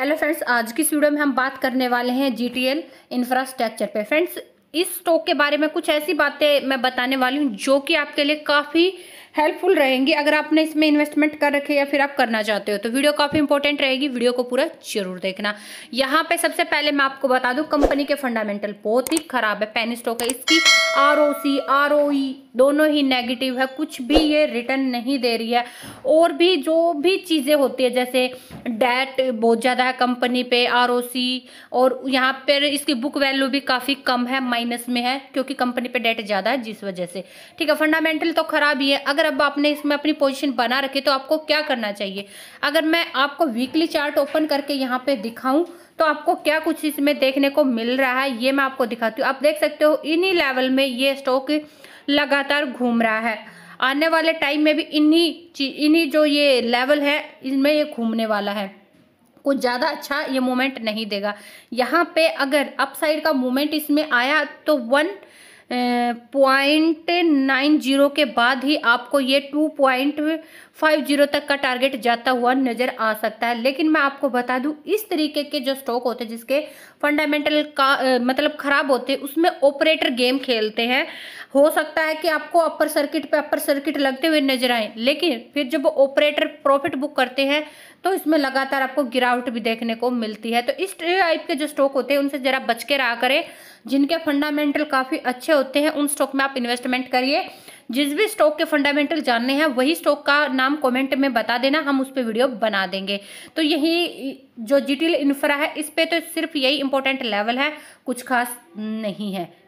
hello friends आज की video में हम बात करने वाले हैं जी टी एल इंफ्रास्ट्रक्चर पे फ्रेंड्स इस स्टॉक के बारे में कुछ ऐसी बातें मैं बताने वाली हूँ जो कि आपके लिए काफ़ी हेल्पफुल रहेंगी अगर आपने इसमें इन्वेस्टमेंट कर रखे या फिर आप करना चाहते हो तो वीडियो काफ़ी इंपॉर्टेंट रहेगी वीडियो को पूरा जरूर देखना यहाँ पे सबसे पहले मैं आपको बता दूँ कंपनी के फंडामेंटल बहुत ही खराब है पेन स्टॉक है इसकी R O C R O ई दोनों ही नेगेटिव है कुछ भी ये रिटर्न नहीं दे रही है और भी जो भी चीज़ें होती है जैसे डेट बहुत ज़्यादा है कंपनी पे आर ओ सी और यहाँ पर इसकी बुक वैल्यू भी काफ़ी कम है माइनस में है क्योंकि कंपनी पे डेट ज़्यादा है जिस वजह से ठीक है फंडामेंटल तो खराब ही है अगर अब आपने इसमें अपनी पोजीशन बना रखी तो आपको क्या करना चाहिए अगर मैं आपको वीकली चार्ट ओपन करके यहाँ पे दिखाऊं तो आपको क्या कुछ इसमें देखने को मिल रहा है ये मैं आपको दिखाती हूँ आप देख सकते हो इन्हीं लेवल में ये स्टॉक लगातार घूम रहा है आने वाले टाइम में भी इन्हीं इन्हीं जो ये लेवल है इनमें ये घूमने वाला है कुछ ज़्यादा अच्छा ये मूवमेंट नहीं देगा यहाँ पे अगर अपसाइड का मूवमेंट इसमें आया तो वन पॉइंट नाइन जीरो के बाद ही आपको ये टू पॉइंट फाइव जीरो तक का टारगेट जाता हुआ नज़र आ सकता है लेकिन मैं आपको बता दूं इस तरीके के जो स्टॉक होते हैं जिसके फंडामेंटल का आ, मतलब ख़राब होते हैं उसमें ऑपरेटर गेम खेलते हैं हो सकता है कि आपको अपर सर्किट पे अपर सर्किट लगते हुए नजर आए लेकिन फिर जब ऑपरेटर प्रॉफिट बुक करते हैं तो इसमें लगातार आपको गिरावट भी देखने को मिलती है तो इस टाइप के जो स्टॉक होते हैं उनसे ज़रा बच के रहा करें जिनके फंडामेंटल काफ़ी अच्छे होते हैं उन स्टॉक में आप इन्वेस्टमेंट करिए जिस भी स्टॉक के फंडामेंटल जानने हैं वही स्टॉक का नाम कमेंट में बता देना हम उस पर वीडियो बना देंगे तो यही जो जिटिल इंफ्रा है इस पर तो सिर्फ यही इंपॉर्टेंट लेवल है कुछ खास नहीं है